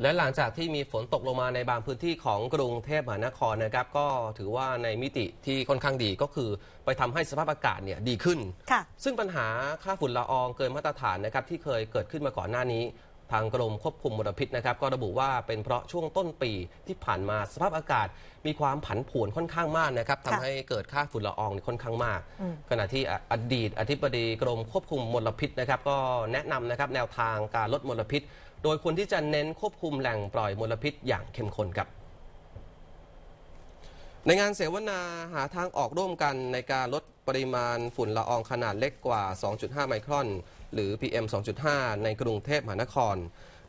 และหลังจากที่มีฝนตกลงมาในบางพื้นที่ของกรุงเทพมหานครนะครับ ก็ถือว่าในมิติที่ค่อนข้างดีก็คือไปทำให้สภาพอากาศเนี่ยดีขึ้น ค่ะ ซึ่งปัญหาค่าฝุ่นละอองเกินมาตรฐานนะครับที่เคยเกิดขึ้นมาก่อนหน้านี้ทางกรมควบคุมมลพิษนะครับก็ระบุว่าเป็นเพราะช่วงต้นปีที่ผ่านมาสภาพอากาศ มีความผันผวนค่อนข้างมากนะครับทำให้เกิดค่าฝุ่นละอองค่อนข้างมาก ขณะที่อดีตอธิบดีกรมควบคุมมลพิษนะครับก็แนะนำนะครับแนวทางการลดมลพิษ โดยควรที่จะเน้นควบคุมแหล่งปล่อยมลพิษอย่างเข้มข้นครับในงานเสวนาหาทางออกร่วมกันในการลดปริมาณฝุ่นละอองขนาดเล็กกว่า 2.5 ไมครอน หรือ PM 2.5 ในกรุงเทพมหานคร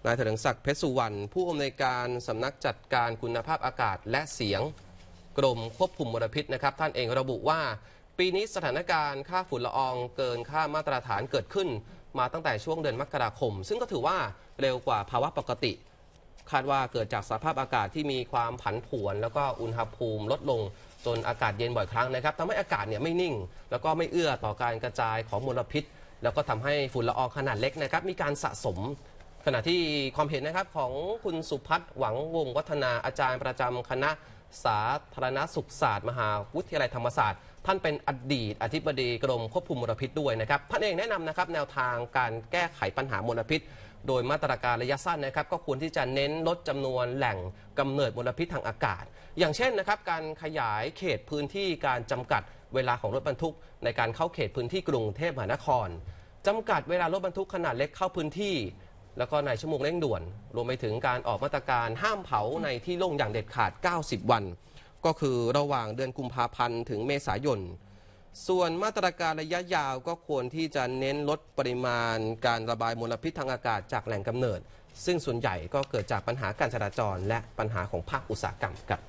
นายเถลิงศักดิ์เพชรสุวรรณผู้อำนวยการสำนักจัดการคุณภาพอากาศและเสียง กรมควบคุมมลพิษนะครับท่านเองระบุว่า ปีนี้สถานการณ์ค่าฝุ่นละอองเกินค่ามาตรฐานเกิดขึ้น มาตั้งแต่ช่วงเดือนมกราคม ซึ่งก็ถือว่าเร็วกว่าภาวะปกติคาดว่าเกิดจากสภาพอากาศที่มีความผันผวน แล้วก็อุณหภูมิลดลงจนอากาศเย็นบ่อยครั้งนะครับทำให้อากาศเนี่ยไม่นิ่ง แล้วก็ไม่เอื้อต่อการกระจายของมลพิษ แล้วก็ทำให้ฝุ่นละอองขนาดเล็กนะครับมีการสะสมขณะที่ความเห็นนะครับของคุณสุพัฒน์หวังวงวัฒนาอาจารย์ประจำคณะสาธารณสุขศาสตร์ มหาวิทยาลัยธรรมศาสตร์ ท่านเป็นอดีตอธิบดีกรมควบคุมมลพิษด้วยนะครับท่านเองแนะนำนะครับแนวทางการแก้ไขปัญหามลพิษโดยมาตรการระยะสั้นนะครับก็ควรที่จะเน้นลดจำนวนแหล่งกำเนิดมลพิษทางอากาศ อย่างเช่นนะครับการขยายเขตพื้นที่การจำกัดเวลาของรถบรรทุกในการเข้าเขตพื้นที่กรุงเทพมหานคร จำกัดเวลารถบรรทุกขนาดเล็กเข้าพื้นที่ แล้วก็ในชั่วโมงเร่งด่วน รวมไปถึงการออกมาตรการห้ามเผาในที่โล่งอย่างเด็ดขาด 90 วัน ก็คือระหว่างเดือนกุมภาพันธ์ถึงเมษายนส่วนมาตรการระยะยาวก็ควรที่จะเน้นลดปริมาณการระบายมลพิษทางอากาศจากแหล่งกำเนิด ซึ่งส่วนใหญ่ก็เกิดจากปัญหาการจราจรและปัญหาของภาคอุตสาหกรรมครับ